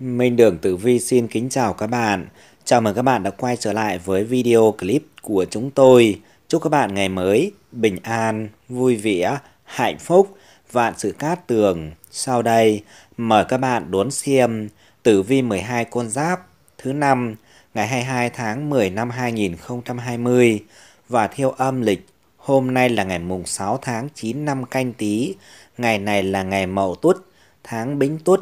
Minh Đường Tử Vi xin kính chào các bạn. Chào mừng các bạn đã quay trở lại với video clip của chúng tôi. Chúc các bạn ngày mới bình an, vui vẻ, hạnh phúc, vạn sự cát tường. Sau đây, mời các bạn đón xem Tử Vi 12 con giáp thứ năm ngày 22 tháng 10 năm 2020 và theo âm lịch Hôm nay là ngày mùng 6 tháng 9 năm canh Tý. ngày này là ngày mậu tuất, tháng bính tuất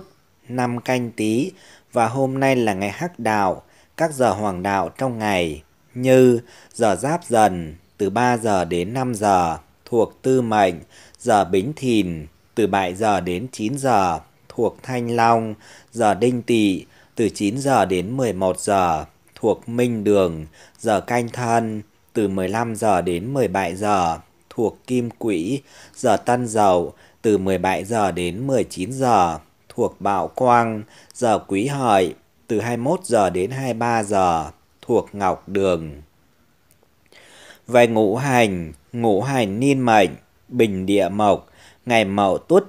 năm canh tý và hôm nay là ngày hắc đạo, các giờ hoàng đạo trong ngày như giờ giáp dần từ 3 giờ đến 5 giờ thuộc tư mệnh, giờ bính thìn từ 7 giờ đến 9 giờ thuộc thanh long, giờ đinh tỵ từ 9 giờ đến 11 giờ thuộc minh đường, giờ canh thân từ 15 giờ đến 17 giờ thuộc kim quỹ, giờ tân dậu từ 17 giờ đến 19 giờ thuộc Bảo Quang, giờ Quý Hợi, từ 21 giờ đến 23 giờ, thuộc Ngọc Đường. Về ngũ hành, ngũ hành niên mệnh, bình địa mộc, ngày mậu tuất,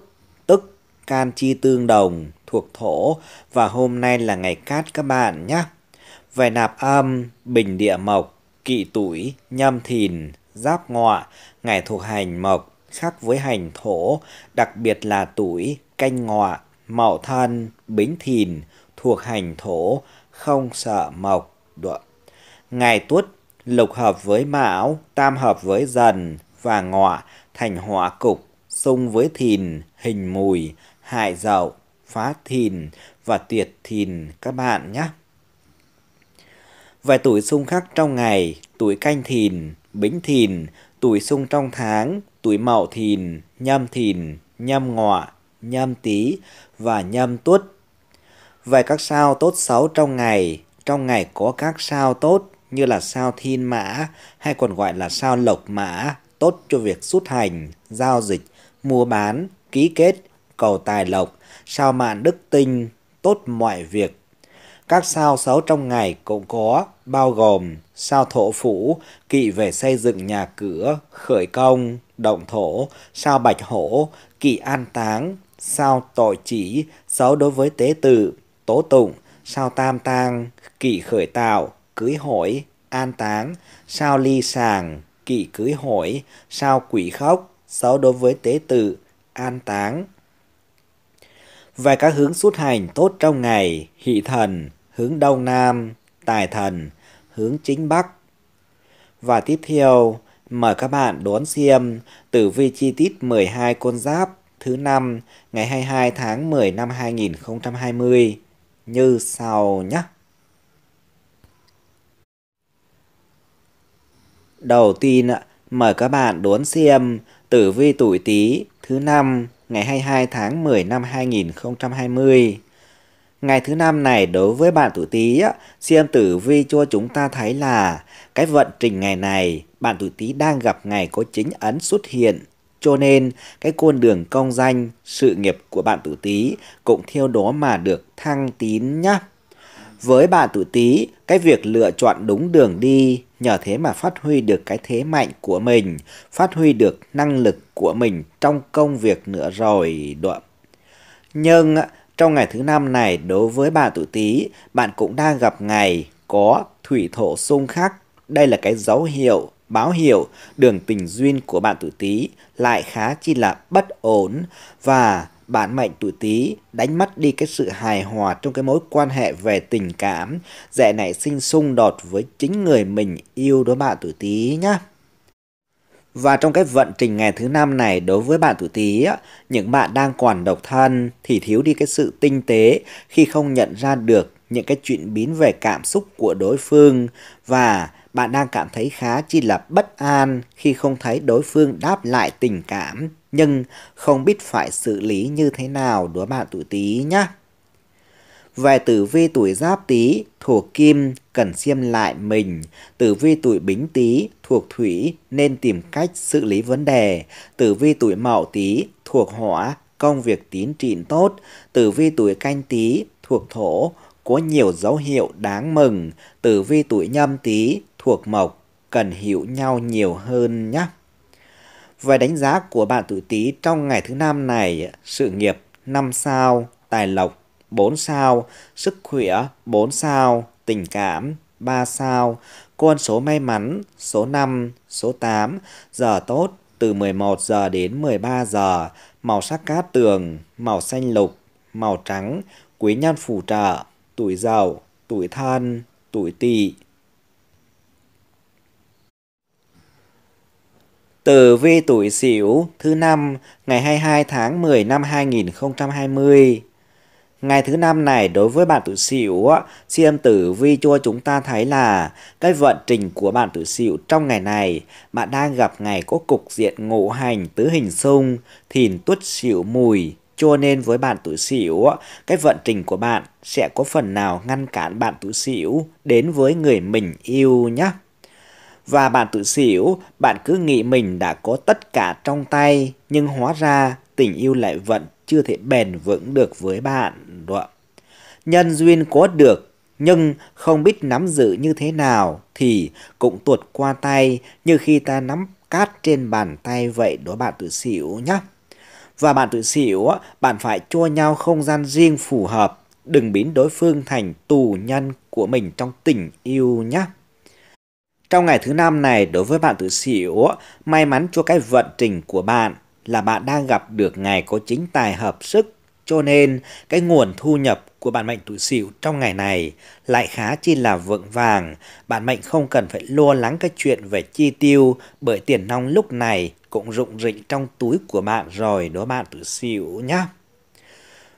tức can chi tương đồng, thuộc thổ và hôm nay là ngày cát các bạn nhé. Về nạp âm, bình địa mộc, kỵ tuổi, nhâm thìn, giáp ngọ, ngày thuộc hành mộc, khác với hành thổ, đặc biệt là tuổi canh ngọ Mậu thân, bính thìn, thuộc hành thổ, không sợ mộc. Đoạn. Ngày tuất, lục hợp với mão, tam hợp với dần và ngọ, thành hỏa cục, xung với thìn, hình mùi, hại dậu, phá thìn và tuyệt thìn các bạn nhé. Vài tuổi xung khắc trong ngày, tuổi canh thìn, bính thìn, tuổi xung trong tháng, tuổi mậu thìn, nhâm thìn, nhâm ngọ, nhâm tý và nhâm tuất. Về các sao tốt xấu trong ngày, trong ngày có các sao tốt như là sao thiên mã hay còn gọi là sao lộc mã, tốt cho việc xuất hành, giao dịch, mua bán, ký kết, cầu tài lộc, sao mạn đức tinh, tốt mọi việc. Các sao xấu trong ngày cũng có, bao gồm sao thổ phủ, kỵ về xây dựng nhà cửa, khởi công, động thổ, sao bạch hổ, kỵ an táng, sao tội chỉ, xấu đối với tế tử tố tụng, sao tam tang, kỷ khởi tạo, cưới hỏi, an táng, sao ly sàng, kỷ cưới hỏi, sao quỷ khóc, xấu đối với tế tử an táng. Về các hướng xuất hành tốt trong ngày, hỷ thần, hướng đông nam, tài thần, hướng chính bắc. Và tiếp theo, mời các bạn đón xem tử vi chi tiết 12 con giáp thứ năm ngày 22 tháng 10 năm 2020 như sau nhé. Đầu tiên mời các bạn đón xem tử vi tuổi Tý thứ năm ngày 22 tháng 10 năm 2020. Ngày thứ năm này đối với bạn tuổi Tý, xem tử vi cho chúng ta thấy là cái vận trình ngày này bạn tuổi Tý đang gặp ngày có chính ấn xuất hiện cho nên, cái côn đường công danh, sự nghiệp của bạn tuổi Tý cũng theo đó mà được thăng tín nhá. Với bạn tuổi Tý, cái việc lựa chọn đúng đường đi, nhờ thế mà phát huy được cái thế mạnh của mình, phát huy được năng lực của mình trong công việc nữa rồi. Đoạn. Nhưng trong ngày thứ năm này đối với bạn tuổi Tý, bạn cũng đang gặp ngày có thủy thổ xung khắc. Đây là cái dấu hiệu báo hiệu đường tình duyên của bạn tuổi Tý lại khá chi là bất ổn và bản mệnh tuổi Tý đánh mất đi cái sự hài hòa trong cái mối quan hệ về tình cảm, dễ nảy sinh xung đột với chính người mình yêu đối bạn tuổi Tý nhá. Và trong cái vận trình ngày thứ năm này đối với bạn tuổi Tý, những bạn đang còn độc thân thì thiếu đi cái sự tinh tế khi không nhận ra được những cái chuyện biến về cảm xúc của đối phương và bạn đang cảm thấy khá chi là bất an khi không thấy đối phương đáp lại tình cảm, nhưng không biết phải xử lý như thế nào đứa bạn tuổi Tý nhé. Về tử vi tuổi Giáp Tý, thuộc Kim cần xiêm lại mình, tử vi tuổi Bính Tý thuộc Thủy nên tìm cách xử lý vấn đề, tử vi tuổi Mậu Tý thuộc Hỏa công việc tiến triển tốt, tử vi tuổi Canh Tý thuộc Thổ có nhiều dấu hiệu đáng mừng, tử vi tuổi Nhâm Tý thuộc mộc cần hiểu nhau nhiều hơn nhé. Về đánh giá của bạn tuổi Tý trong ngày thứ năm này, sự nghiệp 5 sao, tài lộc 4 sao, sức khỏe 4 sao, tình cảm 3 sao, con số may mắn số 5, số 8, giờ tốt từ 11 giờ đến 13 giờ, màu sắc cát tường, màu xanh lục, màu trắng, quý nhân phù trợ, tuổi giàu, tuổi thân, tuổi tỵ. Tử vi tuổi Sửu thứ năm ngày 22 tháng 10 năm 2020. Ngày thứ năm này đối với bạn tuổi Sửu, xem tử vi cho chúng ta thấy là cái vận trình của bạn tuổi Sửu trong ngày này, bạn đang gặp ngày có cục diện ngũ hành tứ hình xung, thìn tuất Sửu mùi, cho nên với bạn tuổi Sửu, cái vận trình của bạn sẽ có phần nào ngăn cản bạn tuổi Sửu đến với người mình yêu nhé. Và bạn tự xỉu, bạn cứ nghĩ mình đã có tất cả trong tay, nhưng hóa ra tình yêu lại vẫn chưa thể bền vững được với bạn. Đúng Nhân duyên có được, nhưng không biết nắm giữ như thế nào thì cũng tuột qua tay như khi ta nắm cát trên bàn tay vậy đó bạn tự xỉu nhé. Và bạn tự xỉu, bạn phải cho nhau không gian riêng phù hợp, đừng biến đối phương thành tù nhân của mình trong tình yêu nhé. Trong ngày thứ năm này, đối với bạn tự xỉu, may mắn cho cái vận trình của bạn là bạn đang gặp được ngày có chính tài hợp sức. Cho nên, cái nguồn thu nhập của bạn mệnh tuổi sửu trong ngày này lại khá chi là vượng vàng. Bạn mệnh không cần phải lo lắng cái chuyện về chi tiêu bởi tiền nong lúc này cũng rụng rịnh trong túi của bạn rồi đó bạn tuổi sửu nhá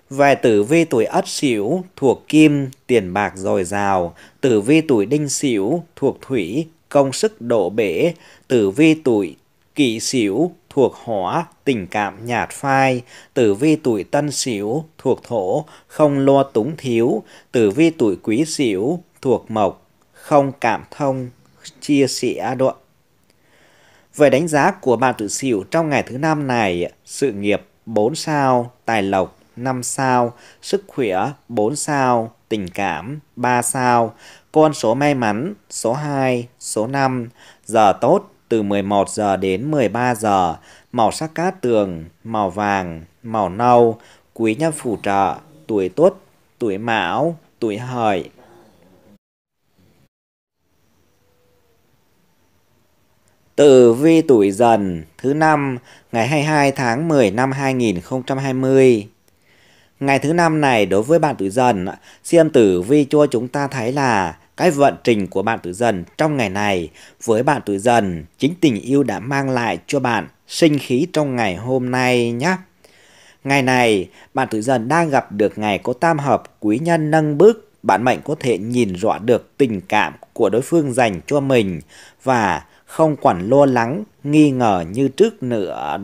Về tử vi tuổi ất sửu thuộc kim, tiền bạc dồi dào. Tử vi tuổi đinh sửu thuộc thủy, công sức đổ bể, tử vi tuổi kỷ sửu thuộc hỏa, tình cảm nhạt phai, tử vi tuổi tân sửu thuộc thổ, không lo túng thiếu, tử vi tuổi quý sửu thuộc mộc, không cảm thông, chia sẻ đoạn. Về đánh giá của bạn tuổi sửu trong ngày thứ năm này, sự nghiệp 4 sao, tài lộc 5 sao, sức khỏe 4 sao, tình cảm 3 sao, con số may mắn số 2, số 5, giờ tốt từ 11 giờ đến 13 giờ, màu sắc cát tường, màu vàng, màu nâu, quý nhân phù trợ, tuổi tuất, tuổi mão, tuổi hợi. Tử vi tuổi dần thứ năm ngày 22 tháng 10 năm 2020. Ngày thứ năm này đối với bạn tuổi dần, xem tử vi cho chúng ta thấy là cái vận trình của bạn tuổi dần trong ngày này. Với bạn tuổi dần, chính tình yêu đã mang lại cho bạn sinh khí trong ngày hôm nay nhé. Ngày này, bạn tuổi dần đang gặp được ngày có tam hợp quý nhân nâng bước. Bạn mệnh có thể nhìn rõ được tình cảm của đối phương dành cho mình và không quản lo lắng, nghi ngờ như trước nữa.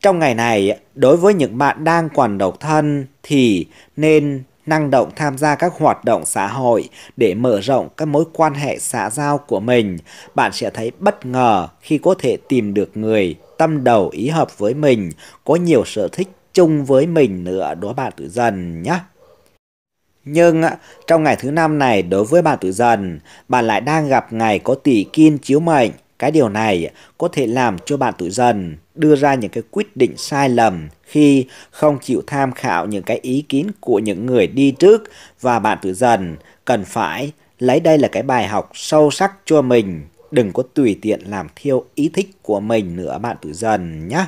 Trong ngày này, đối với những bạn đang còn độc thân thì nên năng động tham gia các hoạt động xã hội để mở rộng các mối quan hệ xã giao của mình, bạn sẽ thấy bất ngờ khi có thể tìm được người tâm đầu ý hợp với mình, có nhiều sở thích chung với mình nữa đó bạn tử dần nhé. Nhưng trong ngày thứ năm này đối với bạn tuổi dần, bạn lại đang gặp ngày có tỷ kim chiếu mệnh, cái điều này có thể làm cho bạn tụi dần đưa ra những cái quyết định sai lầm khi không chịu tham khảo những cái ý kiến của những người đi trước và bạn tụi dần cần phải lấy đây là cái bài học sâu sắc cho mình. Đừng có tùy tiện làm theo ý thích của mình nữa bạn tụi dần nhé.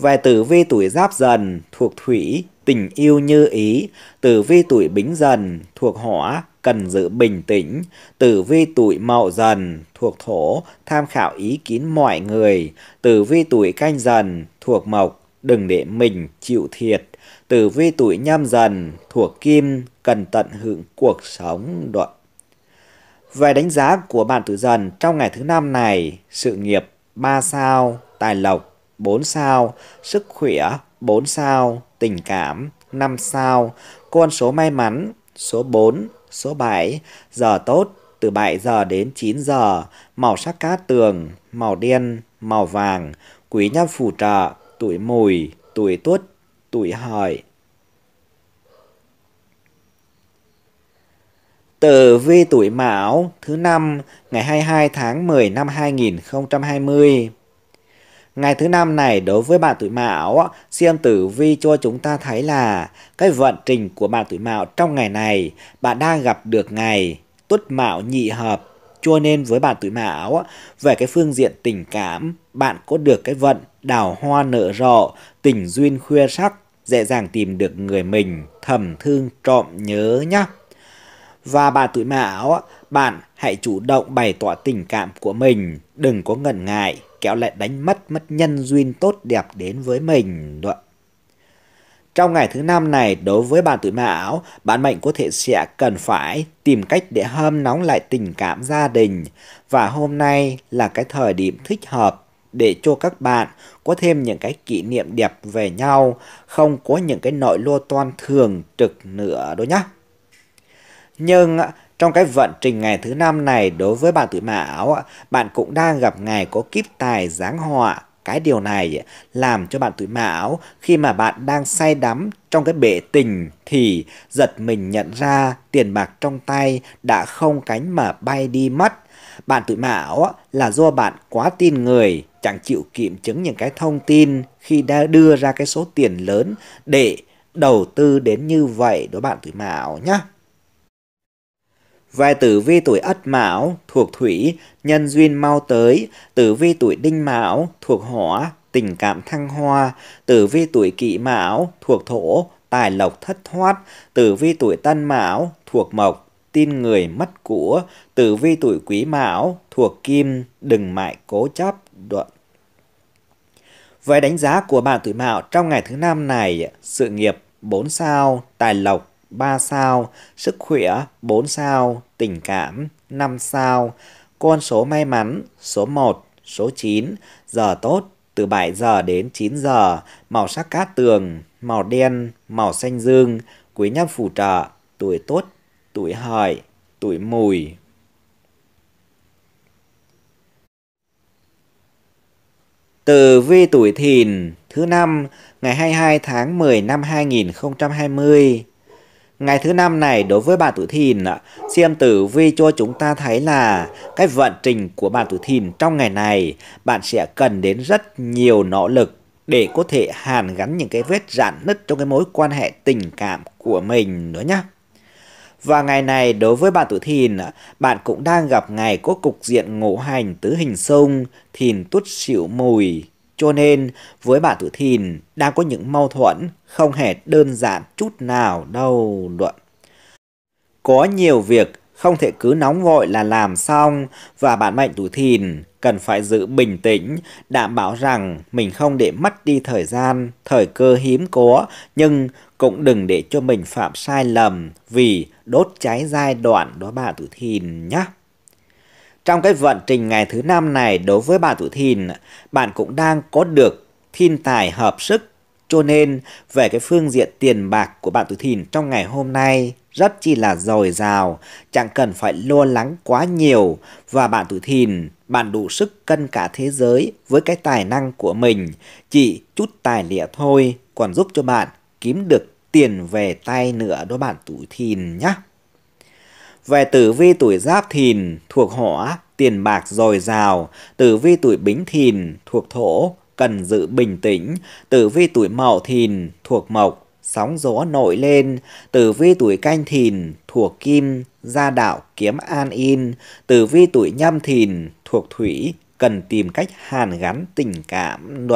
Về tử vi tuổi giáp dần thuộc thủy, tình yêu như ý, tử vi tuổi bính dần thuộc hỏa, cần giữ bình tĩnh, tử vi tuổi mậu dần thuộc thổ, tham khảo ý kiến mọi người, tử vi tuổi canh dần thuộc mộc, đừng để mình chịu thiệt. Tử vi tuổi nhâm dần thuộc kim, cần tận hưởng cuộc sống đoạn. Về đánh giá của bạn tuổi dần trong ngày thứ năm này, sự nghiệp 3 sao, tài lộc 4 sao, sức khỏe 4 sao, tình cảm 5 sao, con số may mắn số 4 số 7, giờ tốt từ 7 giờ đến 9 giờ, màu sắc cát tường, màu đen, màu vàng, quý nhân phù trợ, tuổi mùi, tuổi tuất, tuổi hợi. Tử vi tuổi Mão thứ năm ngày 22 tháng 10 năm 2020 Ngày thứ năm này đối với bạn tuổi mão, siêm tử vi cho chúng ta thấy là cái vận trình của bạn tuổi mão trong ngày này, bạn đang gặp được ngày tuất mão nhị hợp. Cho nên với bạn tuổi mão, về cái phương diện tình cảm, bạn có được cái vận đào hoa nở rộ, tình duyên khuya sắc, dễ dàng tìm được người mình thầm thương trộm nhớ nhá. Và bạn tuổi mão, bạn hãy chủ động bày tỏ tình cảm của mình, đừng có ngần ngại kéo lại đánh mất mất nhân duyên tốt đẹp đến với mình. Đoạn. Trong ngày thứ năm này, đối với bạn tuổi mão, bạn mệnh có thể sẽ cần phải tìm cách để hâm nóng lại tình cảm gia đình. Và hôm nay là cái thời điểm thích hợp để cho các bạn có thêm những cái kỷ niệm đẹp về nhau, không có những cái nội lô toan thường trực nữa đâu nhá. Nhưng trong cái vận trình ngày thứ năm này đối với bạn tuổi mão, bạn cũng đang gặp ngày có kiếp tài giáng họa. Cái điều này làm cho bạn tuổi mão khi mà bạn đang say đắm trong cái bể tình thì giật mình nhận ra tiền bạc trong tay đã không cánh mà bay đi mất. Bạn tuổi mão là do bạn quá tin người, chẳng chịu kiểm chứng những cái thông tin khi đã đưa ra cái số tiền lớn để đầu tư đến như vậy đối bạn tuổi mão nhé. Vài tử vi tuổi Ất Mão thuộc Thủy, nhân duyên mau tới, tử vi tuổi Đinh Mão thuộc Hỏa, tình cảm thăng hoa, tử vi tuổi Kỷ Mão thuộc Thổ, tài lộc thất thoát, tử vi tuổi Tân Mão thuộc Mộc, tin người mất của, tử vi tuổi Quý Mão thuộc Kim, đừng mãi cố chấp đoạn với đánh giá của bạn tuổi Mão trong ngày thứ năm này, sự nghiệp 4 sao, tài lộc 3 sao, sức khỏe 4 sao, tình cảm 5 sao, con số may mắn số 1, số 9, giờ tốt từ 7 giờ đến 9 giờ, màu sắc cát tường, màu đen, màu xanh dương, quý nhân phù trợ, tuổi tốt, tuổi hợi, tuổi mùi. Từ vi tuổi thìn thứ năm ngày 22 tháng 10 năm 2020 Ngày thứ năm này đối với bà tuổi thìn, xem tử vi cho chúng ta thấy là cái vận trình của bà tuổi thìn trong ngày này bạn sẽ cần đến rất nhiều nỗ lực để có thể hàn gắn những cái vết rạn nứt trong cái mối quan hệ tình cảm của mình nữa nhá. Và ngày này đối với bạn tuổi thìn, bạn cũng đang gặp ngày có cục diện ngũ hành tứ hình xung, thìn tuất xỉu mùi. Cho nên, với bạn tuổi Thìn đang có những mâu thuẫn không hề đơn giản chút nào đâu luận. Có nhiều việc không thể cứ nóng vội là làm xong và bạn mệnh tuổi Thìn cần phải giữ bình tĩnh, đảm bảo rằng mình không để mất đi thời gian, thời cơ hiếm có, nhưng cũng đừng để cho mình phạm sai lầm vì đốt cháy giai đoạn đó bạn tuổi Thìn nhé. Trong cái vận trình ngày thứ năm này đối với bạn tuổi thìn, bạn cũng đang có được thiên tài hợp sức. Cho nên về cái phương diện tiền bạc của bạn tuổi thìn trong ngày hôm nay rất chi là dồi dào, chẳng cần phải lo lắng quá nhiều và bạn tuổi thìn bạn đủ sức cân cả thế giới với cái tài năng của mình, chỉ chút tài liệu thôi còn giúp cho bạn kiếm được tiền về tay nữa đó bạn tuổi thìn nhé. Về tử vi tuổi giáp thìn thuộc hỏa, tiền bạc dồi dào, tử vi tuổi bính thìn thuộc thổ, cần giữ bình tĩnh, tử vi tuổi mậu thìn thuộc mộc, sóng gió nổi lên, tử vi tuổi canh thìn thuộc kim, gia đạo kiếm an in, tử vi tuổi nhâm thìn thuộc thủy, cần tìm cách hàn gắn tình cảm.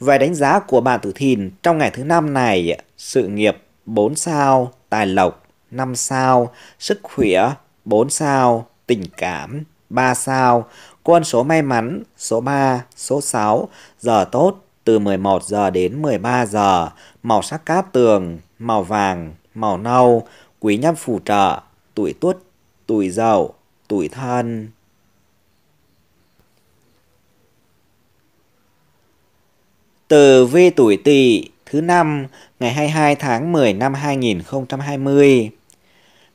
Về đánh giá của bạn tử thìn trong ngày thứ năm này, sự nghiệp 4 sao, tài lộc 5 sao, sức khỏe 4 sao, tình cảm 3 sao, quân số may mắn số 3, số 6, giờ tốt từ 11 giờ đến 13 giờ, màu sắc cát tường, màu vàng, màu nâu, quý nhân phù trợ, tuổi tuất, tuổi dậu, tuổi thân. Từ vi tuổi tỵ thứ năm ngày 22 tháng 10 năm 2020.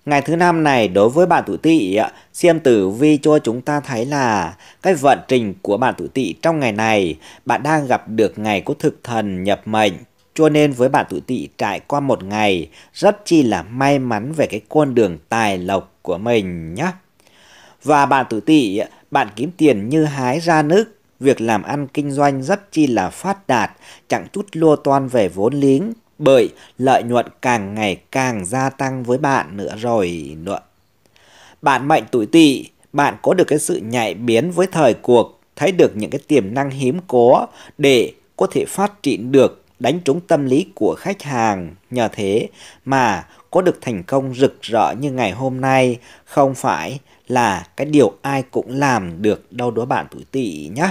Ngày thứ năm này đối với bạn tuổi tỵ, xem tử vi cho chúng ta thấy là cái vận trình của bạn tuổi tỵ trong ngày này, bạn đang gặp được ngày có thực thần nhập mệnh. Cho nên với bạn tuổi tỵ trải qua một ngày rất chi là may mắn về cái con đường tài lộc của mình nhé. Và bạn tuổi tỵ, bạn kiếm tiền như hái ra nước việc làm ăn kinh doanh rất chi là phát đạt, chẳng chút lua toan về vốn liếng, bởi lợi nhuận càng ngày càng gia tăng với bạn nữa rồi nữa. Bạn mệnh tuổi tỵ, bạn có được cái sự nhạy biến với thời cuộc, thấy được những cái tiềm năng hiếm có để có thể phát triển được đánh trúng tâm lý của khách hàng. Nhờ thế mà có được thành công rực rỡ như ngày hôm nay không phải là cái điều ai cũng làm được đâu đó bạn tuổi tỵ nhé.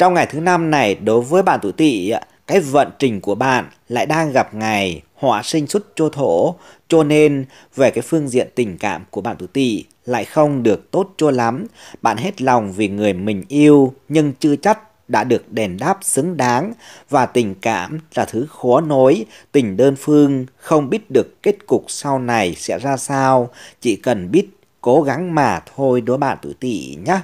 Trong ngày thứ năm này, đối với bạn tuổi tỵ, cái vận trình của bạn lại đang gặp ngày họa sinh xuất chô thổ, cho nên về cái phương diện tình cảm của bạn tuổi tỵ lại không được tốt cho lắm. Bạn hết lòng vì người mình yêu nhưng chưa chắc đã được đền đáp xứng đáng và tình cảm là thứ khó nối, tình đơn phương không biết được kết cục sau này sẽ ra sao, chỉ cần biết cố gắng mà thôi đối bạn tuổi tỵ nhé.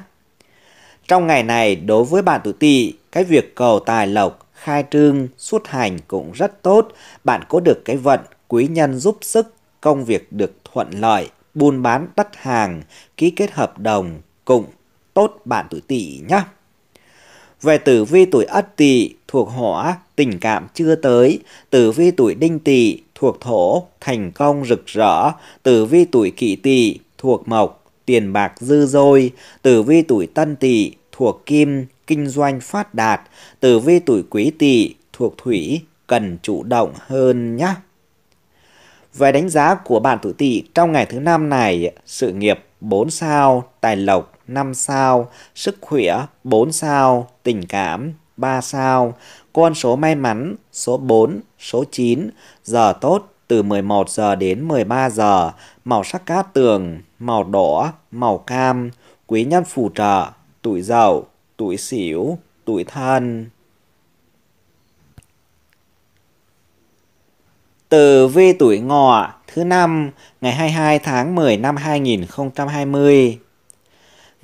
Trong ngày này, đối với bạn tuổi tỵ, cái việc cầu tài lộc, khai trương, xuất hành cũng rất tốt. Bạn có được cái vận, quý nhân giúp sức, công việc được thuận lợi, buôn bán đắt hàng, ký kết hợp đồng, cũng tốt bạn tuổi tỵ nhé. Về tử vi tuổi ất tỵ thuộc hỏa, tình cảm chưa tới, tử vi tuổi đinh tỵ thuộc thổ, thành công rực rỡ, tử vi tuổi kỷ tỵ thuộc mộc, tiền bạc dư dôi, tử vi tuổi tân tỵ thuộc kim, kinh doanh phát đạt, tử vi tuổi quý tỵ thuộc thủy, cần chủ động hơn nhé. Về đánh giá của bạn tuổi tỵ trong ngày thứ năm này, sự nghiệp 4 sao, tài lộc 5 sao, sức khỏe 4 sao, tình cảm 3 sao, con số may mắn số 4, số 9, giờ tốt từ 11 giờ đến 13 giờ, màu sắc cát tường, màu đỏ, màu cam, quý nhân phù trợ, tuổi dậu, tuổi sửu, tuổi thân. Từ vi tuổi ngọ thứ năm ngày 22 tháng 10 năm 2020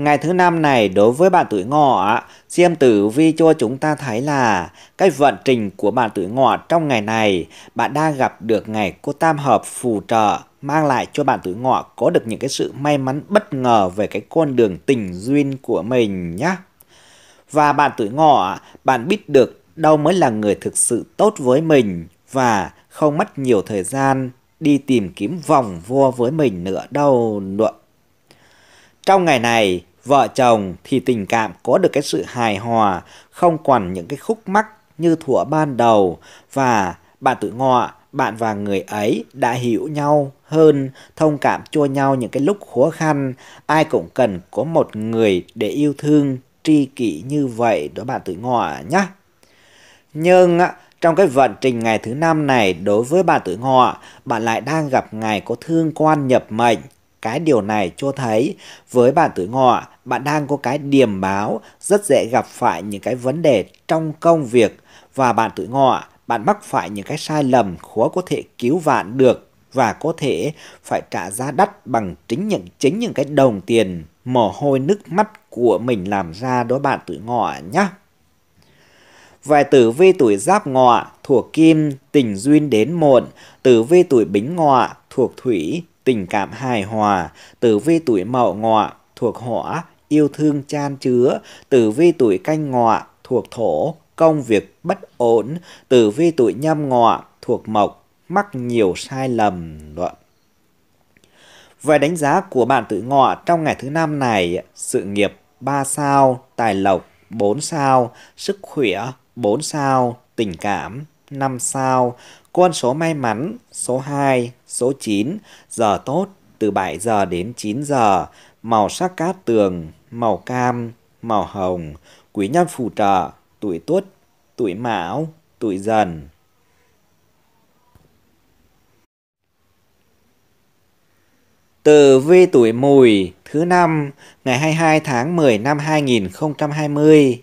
Ngày thứ năm này đối với bạn tuổi ngọ, xem Tử Vi cho chúng ta thấy là cái vận trình của bạn tuổi ngọ trong ngày này, bạn đang gặp được ngày cô tam hợp phù trợ mang lại cho bạn tuổi ngọ có được những cái sự may mắn bất ngờ về cái con đường tình duyên của mình nhé. Và bạn tuổi ngọ, bạn biết được đâu mới là người thực sự tốt với mình và không mất nhiều thời gian đi tìm kiếm vòng vua với mình nữa đâu nữa. Trong ngày này, vợ chồng thì tình cảm có được cái sự hài hòa, không còn những cái khúc mắc như thuở ban đầu và bạn tự ngọ, bạn và người ấy đã hiểu nhau hơn, thông cảm cho nhau những cái lúc khó khăn, ai cũng cần có một người để yêu thương, tri kỷ như vậy đó bạn tự ngọ nhé. Nhưng trong cái vận trình ngày thứ năm này đối với bạn tử ngọ, bạn lại đang gặp ngày có thương quan nhập mệnh. Cái điều này cho thấy với bạn tử ngọ, bạn đang có cái điểm báo rất dễ gặp phải những cái vấn đề trong công việc và bạn tuổi ngọ, bạn mắc phải những cái sai lầm khó có thể cứu vạn được và có thể phải trả giá đắt bằng chính những chính những cái đồng tiền mồ hôi nước mắt của mình làm ra đó bạn tuổi ngọ nhé. vài tử vi tuổi giáp ngọ thuộc kim, tình duyên đến muộn, tử vi tuổi bính ngọ thuộc thủy, tình cảm hài hòa, tử vi tuổi mậu ngọ thuộc hỏa, yêu thương chan chứa, tử vi tuổi canh ngọ thuộc thổ, công việc bất ổn, tử vi tuổi nhâm ngọ thuộc mộc, mắc nhiều sai lầm. Đoạn. Về đánh giá của bạn tuổi ngọ trong ngày thứ năm này, sự nghiệp 3 sao, tài lộc 4 sao, sức khỏe 4 sao, tình cảm 5 sao, con số may mắn số 2, số 9, giờ tốt từ 7 giờ đến 9 giờ, màu sắc cát tường màu cam, màu hồng, quý nhân phù trợ, tuổi tuất, tuổi mão, tuổi dần. Từ vi tuổi mùi thứ năm ngày 22 tháng 10 năm 2020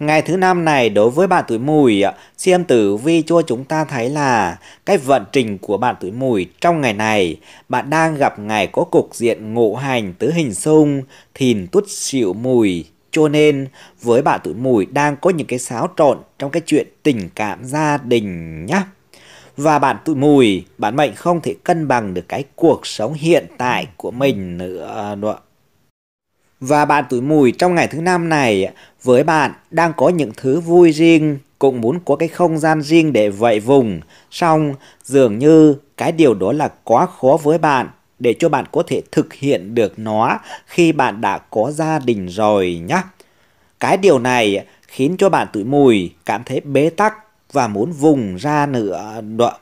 Ngày thứ năm này đối với bạn tuổi mùi, xem tử vi cho chúng ta thấy là cái vận trình của bạn tuổi mùi trong ngày này, bạn đang gặp ngày có cục diện ngộ hành tứ hình xung, thìn tuất xỉu mùi. Cho nên với bạn tuổi mùi đang có những cái xáo trộn trong cái chuyện tình cảm gia đình nhá. Và bạn tuổi mùi, bạn mệnh không thể cân bằng được cái cuộc sống hiện tại của mình nữa. Và bạn tuổi mùi trong ngày thứ năm này với bạn đang có những thứ vui riêng, cũng muốn có cái không gian riêng để vậy vùng. song dường như cái điều đó là quá khó với bạn để cho bạn có thể thực hiện được nó khi bạn đã có gia đình rồi nhé. Cái điều này khiến cho bạn tuổi mùi cảm thấy bế tắc và muốn vùng ra nữa. đoạn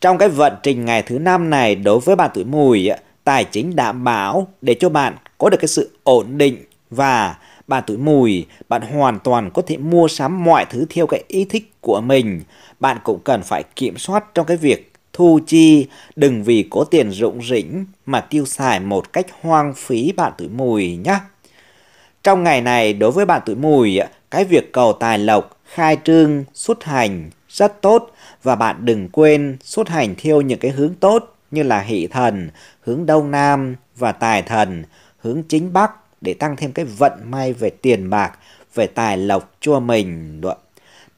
Trong cái vận trình ngày thứ năm này đối với bạn tuổi mùi, tài chính đảm bảo để cho bạn có được cái sự ổn định và bạn tuổi mùi, bạn hoàn toàn có thể mua sắm mọi thứ theo cái ý thích của mình. Bạn cũng cần phải kiểm soát trong cái việc thu chi, đừng vì có tiền rụng rỉnh mà tiêu xài một cách hoang phí bạn tuổi mùi nhé. Trong ngày này, đối với bạn tuổi mùi, cái việc cầu tài lộc, khai trương, xuất hành rất tốt và bạn đừng quên xuất hành theo những cái hướng tốt như là hỷ thần, hướng đông nam và tài thần, hướng chính Bắc để tăng thêm cái vận may về tiền bạc, về tài lộc cho mình.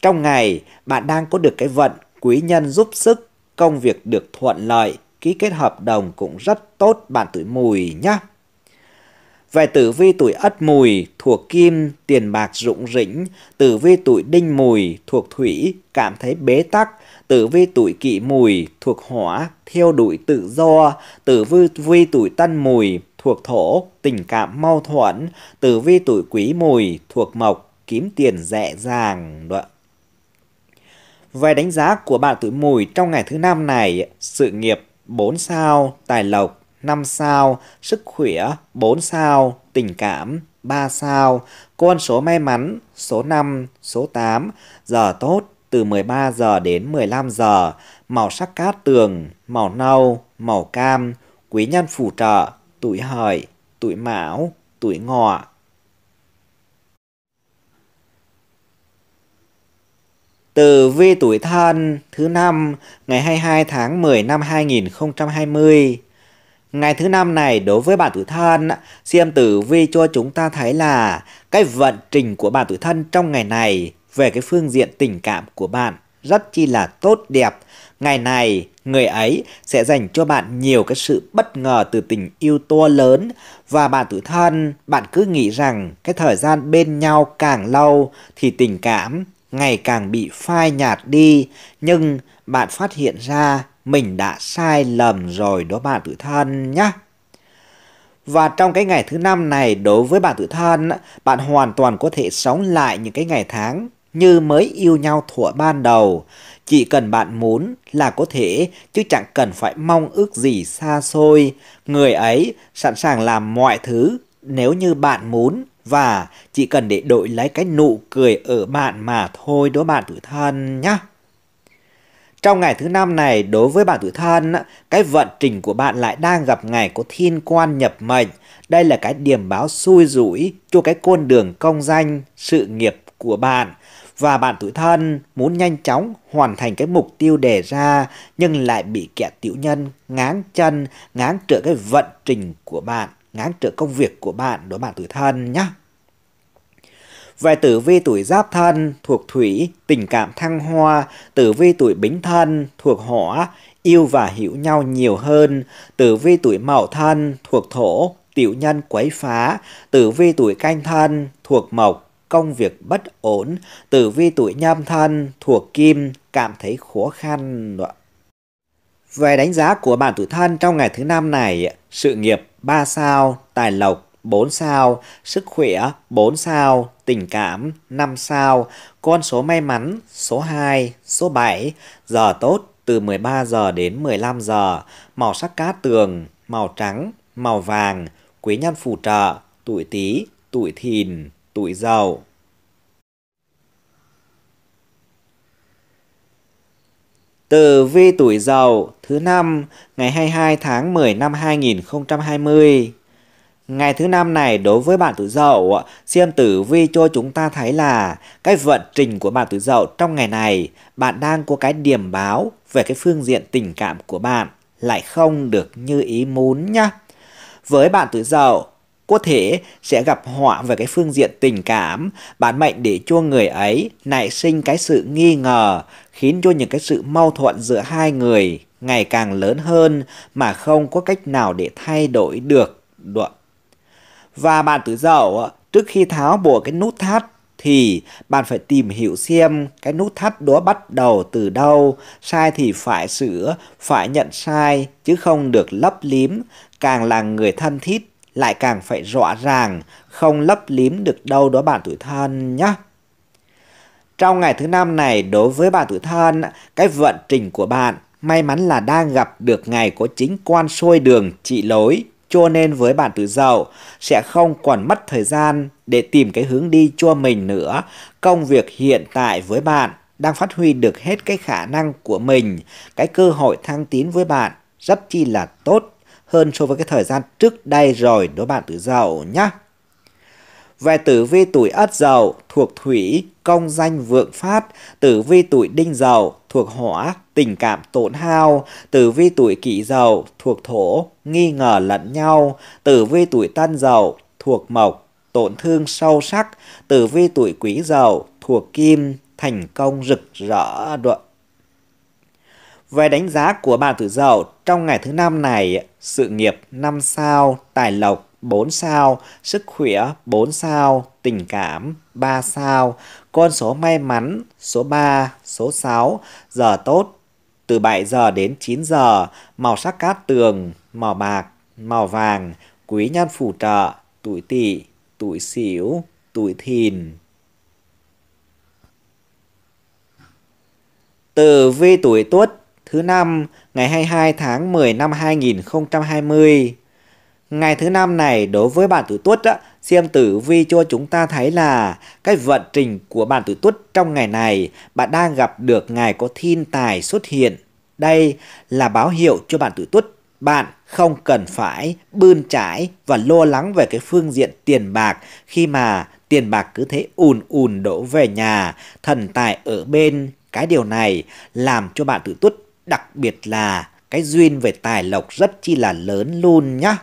Trong ngày, bạn đang có được cái vận quý nhân giúp sức, công việc được thuận lợi, ký kết hợp đồng cũng rất tốt bạn tuổi mùi nhé. Về tử vi tuổi ất mùi thuộc kim, tiền bạc rụng rỉnh, tử vi tuổi đinh mùi thuộc thủy, cảm thấy bế tắc, tử vi tuổi kỵ mùi thuộc hỏa, theo đuổi tự do, tử vi, vi tuổi tân mùi thuộc thổ, tình cảm mâu thuẫn, tử vi tuổi quý mùi, thuộc mộc, kiếm tiền dễ dàng. Đó. Về đánh giá của bạn tuổi mùi trong ngày thứ năm này, sự nghiệp 4 sao, tài lộc 5 sao, sức khỏe 4 sao, tình cảm 3 sao, con số may mắn số 5, số 8, giờ tốt từ 13 giờ đến 15 giờ, màu sắc cát tường, màu nâu, màu cam, quý nhân phù trợ, tuổi hợi, tuổi mão, tuổi ngọ. Từ vi tuổi thân thứ năm ngày 22 tháng 10 năm 2020. Ngày thứ năm này đối với bạn tuổi thân, xem tử vi cho chúng ta thấy là cái vận trình của bạn tuổi thân trong ngày này về cái phương diện tình cảm của bạn rất chi là tốt đẹp ngày này người ấy sẽ dành cho bạn nhiều cái sự bất ngờ từ tình yêu to lớn và bạn tự thân bạn cứ nghĩ rằng cái thời gian bên nhau càng lâu thì tình cảm ngày càng bị phai nhạt đi nhưng bạn phát hiện ra mình đã sai lầm rồi đó bạn tự thân nhé và trong cái ngày thứ năm này đối với bạn tự thân, bạn hoàn toàn có thể sống lại những cái ngày tháng như mới yêu nhau thuở ban đầu. Chỉ cần bạn muốn là có thể, chứ chẳng cần phải mong ước gì xa xôi. Người ấy sẵn sàng làm mọi thứ nếu như bạn muốn và chỉ cần để đổi lấy cái nụ cười ở bạn mà thôi đối bạn tuổi thân nhá. Trong ngày thứ năm này, đối với bạn tuổi thân, cái vận trình của bạn lại đang gặp ngày có thiên quan nhập mệnh. Đây là cái điểm báo xui rủi cho cái con đường công danh, sự nghiệp của bạn và bạn tuổi thân muốn nhanh chóng hoàn thành cái mục tiêu đề ra nhưng lại bị kẻ tiểu nhân ngáng chân, ngáng trở cái vận trình của bạn, ngáng trở công việc của bạn đối bạn tuổi thân nhé. Về tử vi tuổi giáp thân thuộc thủy, tình cảm thăng hoa, tử vi tuổi bính thân thuộc hỏa, yêu và hiểu nhau nhiều hơn, tử vi tuổi mậu thân thuộc thổ, tiểu nhân quấy phá, tử vi tuổi canh thân thuộc mộc, công việc bất ổn, tử vi tuổi nhâm thân thuộc kim cảm thấy khó khăn. Về đánh giá của bản tuổi thân trong ngày thứ năm này, sự nghiệp 3 sao, tài lộc 4 sao, sức khỏe 4 sao, tình cảm 5 sao, con số may mắn số 2, số 7, giờ tốt từ 13 giờ đến 15 giờ, màu sắc cá tường, màu trắng, màu vàng, quý nhân phù trợ, tuổi Tý, tuổi Thìn tuổi giàu. Từ vi tuổi giàu thứ năm ngày 22 tháng 10 năm 2020. Ngày thứ năm này đối với bạn tuổi dậu, xem tử vi cho chúng ta thấy là cái vận trình của bạn tuổi dậu trong ngày này, bạn đang có cái điểm báo về cái phương diện tình cảm của bạn lại không được như ý muốn nhá. Với bạn tuổi dậu, có thể sẽ gặp họa về cái phương diện tình cảm, bản mệnh để cho người ấy nảy sinh cái sự nghi ngờ, khiến cho những cái sự mâu thuẫn giữa hai người ngày càng lớn hơn mà không có cách nào để thay đổi được. Và bạn tử dậu, trước khi tháo bỏ cái nút thắt thì bạn phải tìm hiểu xem cái nút thắt đó bắt đầu từ đâu, sai thì phải sửa, phải nhận sai chứ không được lấp liếm, càng là người thân thiết lại càng phải rõ ràng, không lấp liếm được đâu đó bạn tuổi thân nhé. Trong ngày thứ năm này, đối với bạn tuổi thân, cái vận trình của bạn may mắn là đang gặp được ngày có chính quan sôi đường trị lối cho nên với bạn tuổi dậu sẽ không còn mất thời gian để tìm cái hướng đi cho mình nữa. Công việc hiện tại với bạn đang phát huy được hết cái khả năng của mình, cái cơ hội thăng tiến với bạn rất chi là tốt hơn so với cái thời gian trước đây rồi đố bạn tử dậu nhá Về tử vi tuổi ất dậu thuộc thủy, công danh vượng phát, tử vi tuổi đinh dậu thuộc hỏa, tình cảm tổn hao, tử vi tuổi kỷ dậu thuộc thổ, nghi ngờ lẫn nhau, tử vi tuổi tân dậu thuộc mộc, tổn thương sâu sắc, tử vi tuổi quý dậu thuộc kim, thành công rực rỡ. Về đánh giá của bạn Tử Dậu trong ngày thứ năm này, sự nghiệp 5 sao, tài lộc 4 sao, sức khỏe 4 sao, tình cảm 3 sao, con số may mắn số 3, số 6, giờ tốt từ 7 giờ đến 9 giờ, màu sắc cát tường, màu bạc, màu vàng, quý nhân phù trợ, tuổi tỵ, tuổi sửu tuổi thìn. từ vi tuổi tuất thứ năm ngày 22 tháng 10 năm 2020. Ngày thứ năm này đối với bản tuổi tuất á, xem tử vi cho chúng ta thấy là cái vận trình của bản tuổi tuất trong ngày này bạn đang gặp được ngày có thiên tài xuất hiện. Đây là báo hiệu cho bản tuổi tuất bạn không cần phải bươn trải và lo lắng về cái phương diện tiền bạc khi mà tiền bạc cứ thế ùn ùn đổ về nhà, thần tài ở bên. Cái điều này làm cho bạn tuổi tuất đặc biệt là cái duyên về tài lộc rất chi là lớn luôn nhá.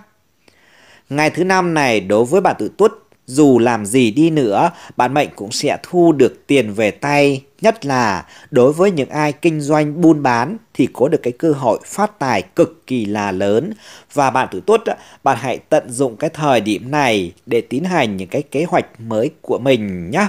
Ngày thứ năm này đối với bạn tự tuất, dù làm gì đi nữa, bạn mệnh cũng sẽ thu được tiền về tay, nhất là đối với những ai kinh doanh buôn bán thì có được cái cơ hội phát tài cực kỳ là lớn và bạn tự tuất bạn hãy tận dụng cái thời điểm này để tiến hành những cái kế hoạch mới của mình nhé.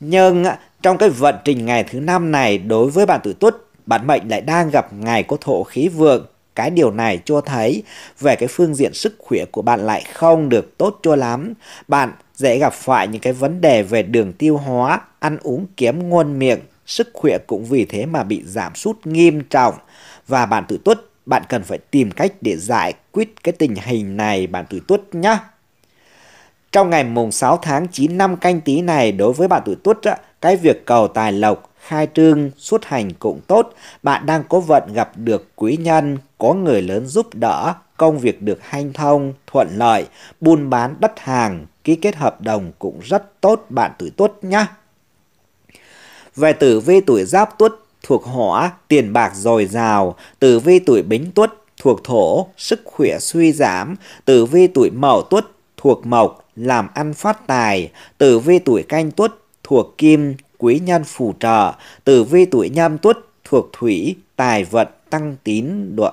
Nhưng trong cái vận trình ngày thứ năm này đối với bạn tuổi tuất bản mệnh lại đang gặp ngày có thổ khí vượng. Cái điều này cho thấy về cái phương diện sức khỏe của bạn lại không được tốt cho lắm. Bạn dễ gặp phải những cái vấn đề về đường tiêu hóa, ăn uống kiếm ngôn miệng, sức khỏe cũng vì thế mà bị giảm sút nghiêm trọng. Và bạn tự tuất, bạn cần phải tìm cách để giải quyết cái tình hình này bạn tự tuất nhé. Trong ngày mùng 6 tháng 9 năm canh tí này đối với bạn tuổi tuất cái việc cầu tài lộc khai trương, xuất hành cũng tốt, bạn đang có vận gặp được quý nhân, có người lớn giúp đỡ, công việc được hanh thông, thuận lợi, buôn bán đất hàng, ký kết hợp đồng cũng rất tốt, bạn tuổi tuất nhá. Về tử vi tuổi giáp tuất thuộc hỏa, tiền bạc dồi dào, tử vi tuổi bính tuất thuộc thổ, sức khỏe suy giảm, tử vi tuổi mậu tuất thuộc mộc, làm ăn phát tài, tử vi tuổi canh tuất thuộc kim, Quý nhân phù trợ, tử vi tuổi nhâm tuất thuộc thủy, tài vận, tăng tín độn.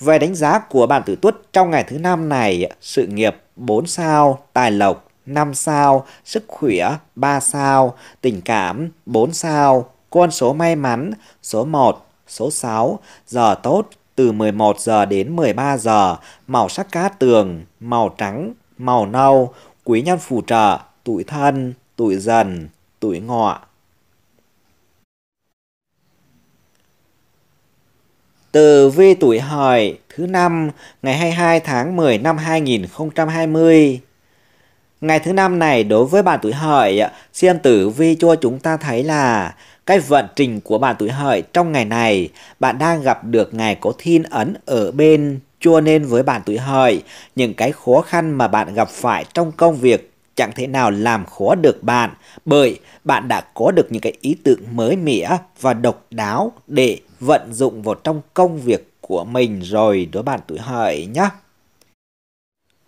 Về đánh giá của bạn tử tuất trong ngày thứ năm này, sự nghiệp 4 sao, tài lộc 5 sao, sức khỏe 3 sao, tình cảm 4 sao, con số may mắn số 1, số 6, giờ tốt từ 11 giờ đến 13 giờ, màu sắc cá tường, màu trắng, màu nâu, quý nhân phù trợ, tuổi thân, tuổi dần tuổi ngọ. Từ vi tuổi hợi thứ năm ngày 22 tháng 10 năm 2020. Ngày thứ năm này đối với bạn tuổi hợi, xem tử vi cho chúng ta thấy là cái vận trình của bạn tuổi hợi trong ngày này, bạn đang gặp được ngày có thiên ấn ở bên cho nên với bạn tuổi hợi, những cái khó khăn mà bạn gặp phải trong công việc chẳng thể nào làm khó được bạn bởi bạn đã có được những cái ý tưởng mới mẻ và độc đáo để vận dụng vào trong công việc của mình rồi đối bạn tuổi hợi nhé.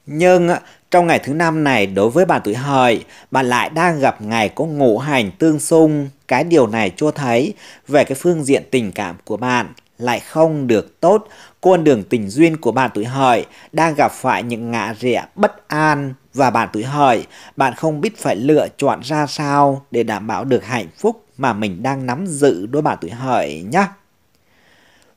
Nhưng trong ngày thứ năm này đối với bạn tuổi hợi, bạn lại đang gặp ngày có ngũ hành tương xung. Cái điều này cho thấy về cái phương diện tình cảm của bạn lại không được tốt. Con đường tình duyên của bạn tuổi hợi đang gặp phải những ngã rẽ bất an, và bạn tuổi Hợi, bạn không biết phải lựa chọn ra sao để đảm bảo được hạnh phúc mà mình đang nắm giữ đối bạn tuổi hợi nhé.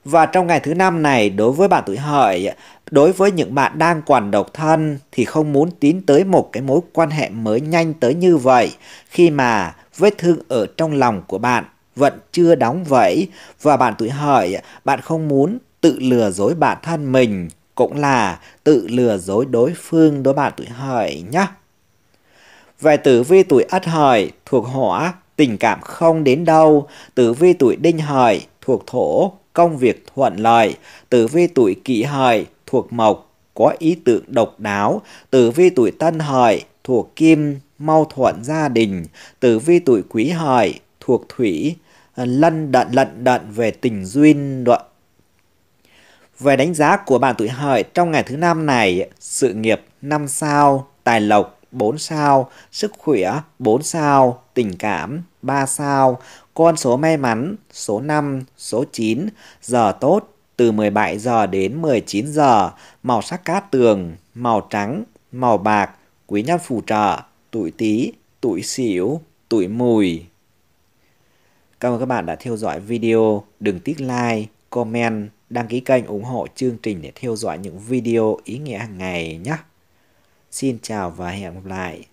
Và trong ngày thứ năm này đối với bạn tuổi hợi, đối với những bạn đang còn độc thân thì không muốn tiến tới một cái mối quan hệ mới nhanh tới như vậy khi mà vết thương ở trong lòng của bạn vẫn chưa đóng vẫy và bạn tuổi hợi, bạn không muốn tự lừa dối bản thân mình cũng là tự lừa dối đối phương đối bạn tuổi hợi nhé. Về tử vi tuổi ất hợi thuộc hỏa, tình cảm không đến đâu. Tử vi tuổi đinh hợi thuộc thổ, công việc thuận lợi. Tử vi tuổi kỷ hợi thuộc mộc, có ý tưởng độc đáo. Tử vi tuổi tân hợi thuộc kim, mau thuận gia đình. Tử vi tuổi quý hợi thuộc thủy, lân đận lận đận về tình duyên đoạn về đánh giá của bạn tuổi hợi trong ngày thứ năm này, sự nghiệp 5 sao, tài lộc 4 sao, sức khỏe 4 sao, tình cảm 3 sao, con số may mắn số 5, số 9, giờ tốt từ 17 giờ đến 19 giờ, màu sắc cát tường, màu trắng, màu bạc, quý nhân phù trợ, tuổi Tý, tuổi Sửu, tuổi Mùi. Cảm ơn các bạn đã theo dõi video, đừng tiếc like, comment Đăng ký kênh ủng hộ chương trình để theo dõi những video ý nghĩa hàng ngày nhé. Xin chào và hẹn gặp lại.